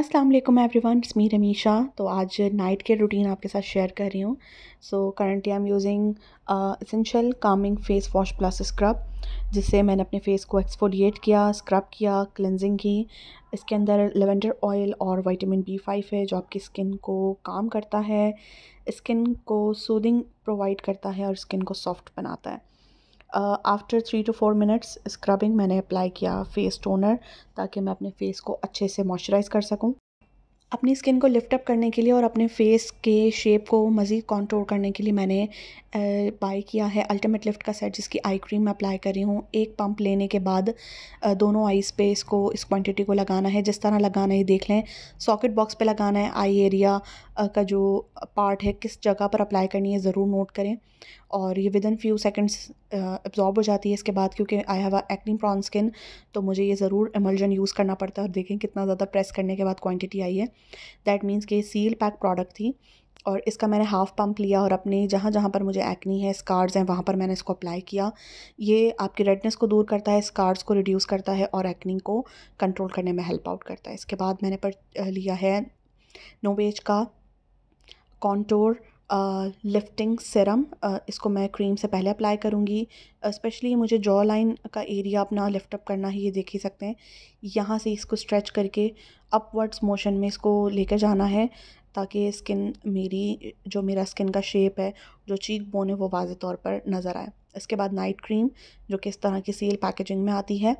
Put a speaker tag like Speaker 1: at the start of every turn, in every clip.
Speaker 1: अस्सलाम वालेकुम everyone it's me रमीशा तो आज नाइट के रूटीन आपके साथ शेयर कर रही हूँ so currently I am using essential calming face wash plus scrub जिससे मैंने अपने फेस को एक्सफोलिएट किया स्क्रब किया क्लिनजिंग की इसके अंदर लेवेंडर ऑयल और विटामिन बी फाइव है जो आपकी स्किन को काम करता है स्किन को सूदिंग प्रोवाइड करता है और स्किन को सॉफ्ट बनाता है after three two four minutes scrubbing मैंने अप्लाई किया फेस टोनर ताकि मैं अपने फेस को अच्छे से मॉइस्चराइज़ कर सकूँ अपनी स्किन को लिफ्ट अप करने के लिए और अपने फेस के शेप को मज़ीद कंट्रोल करने के लिए मैंने बाय किया है अल्टीमेट लिफ्ट का सेट जिसकी आई क्रीम मैं अप्लाई कर रही हूँ एक पंप लेने के बाद दोनों आई स्पेस को इस क्वांटिटी को लगाना है जिस तरह लगाना है देख लें सॉकेट बॉक्स पे लगाना है आई एरिया का जो पार्ट है किस जगह पर अप्लाई करनी है ज़रूर नोट करें और ये within few seconds absorb हो जाती है इसके बाद क्योंकि I have a acne prone skin तो मुझे ये ज़रूर एमल्जन यूज़ करना पड़ता है और देखें कितना ज़्यादा प्रेस करने के बाद क्वांटिटी आई है दैट मीन्स कि सील पैक प्रोडक्ट थी और इसका मैंने हाफ़ पम्प लिया और अपने जहाँ जहाँ पर मुझे एक्नी है स्कार्स हैं वहाँ पर मैंने इसको अप्लाई किया ये आपकी रेडनेस को दूर करता है स्कार्स को रिड्यूस करता है और एक्नी को कंट्रोल करने में हेल्प आउट करता है इसके बाद मैंने पर लिया है नोवेज का कॉन्टोर लिफ्टिंग सिरम इसको मैं क्रीम से पहले अप्लाई करूँगी स्पेशली मुझे जॉ लाइन का एरिया अपना लिफ्टअप करना है ये देख ही सकते हैं यहाँ से इसको स्ट्रेच करके अपवर्ड्स मोशन में इसको लेकर जाना है ताकि स्किन मेरी जो मेरा स्किन का शेप है जो चीक बोन है वो वाज तौर पर नज़र आए इसके बाद नाइट क्रीम जो कि इस तरह की सील पैकेजिंग में आती है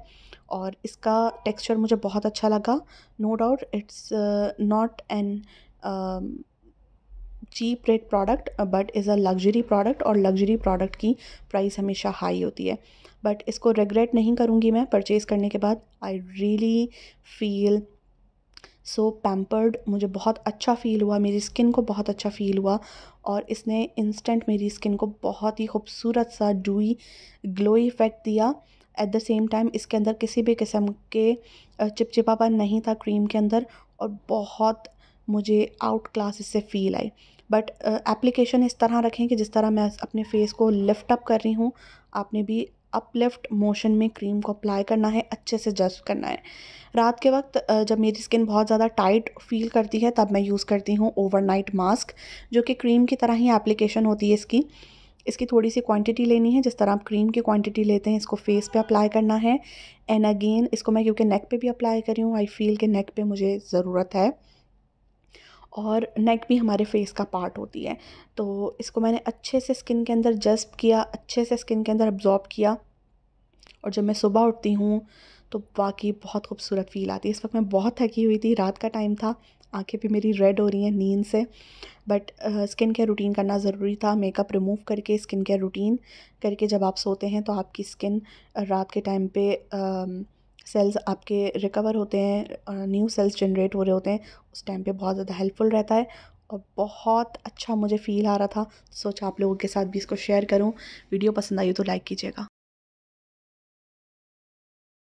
Speaker 1: और इसका टेक्सचर मुझे बहुत अच्छा लगा no doubt it's not an cheap rate product but is a luxury product और लग्जरी प्रोडक्ट की प्राइस हमेशा हाई होती है बट इसको रिग्रेट नहीं करूँगी मैं परचेज़ करने के बाद I really feel so pampered मुझे बहुत अच्छा फ़ील हुआ मेरी स्किन को बहुत अच्छा फ़ील हुआ और इसने इंस्टेंट मेरी स्किन को बहुत ही खूबसूरत सा डूई ग्लोई इफ़ेक्ट दिया एट द सेम टाइम इसके अंदर किसी भी किस्म के चिपचिपापन नहीं था क्रीम के अंदर और बहुत मुझे आउट क्लास इससे फील आई बट एप्लीकेशन uh, इस तरह रखें कि जिस तरह मैं अपने फेस को लिफ्ट अप कर रही हूँ आपने भी अपलिफ्ट मोशन में क्रीम को अप्लाई करना है अच्छे से जस्ट करना है रात के वक्त uh, जब मेरी स्किन बहुत ज़्यादा टाइट फील करती है तब मैं यूज़ करती हूँ ओवरनाइट मास्क जो कि क्रीम की तरह ही एप्लीकेशन होती है इसकी इसकी थोड़ी सी क्वांटिटी लेनी है जिस तरह आप क्रीम की क्वांटिटी लेते हैं इसको फेस पे अप्लाई करना है एंड अगेन इसको मैं क्योंकि नेक पे भी अप्लाई कर रही हूँ आई फील के नेक पे मुझे ज़रूरत है और नेक भी हमारे फेस का पार्ट होती है तो इसको मैंने अच्छे से स्किन के अंदर जज्ब किया अच्छे से स्किन के अंदर अब्जॉर्ब किया और जब मैं सुबह उठती हूँ तो वाकई बहुत खूबसूरत फील आती है इस वक्त मैं बहुत थकी हुई थी रात का टाइम था आंखें भी मेरी रेड हो रही हैं नींद से बट स्किन केयर रूटीन करना ज़रूरी था मेकअप रिमूव करके स्किन केयर रूटीन करके जब आप सोते हैं तो आपकी स्किन रात के टाइम पे uh, सेल्स आपके रिकवर होते हैं न्यू सेल्स जनरेट हो रहे होते हैं उस टाइम पे बहुत ज़्यादा हेल्पफुल रहता है और बहुत अच्छा मुझे फ़ील आ रहा था सोचा आप लोगों के साथ भी इसको शेयर करूं वीडियो पसंद आई तो लाइक कीजिएगा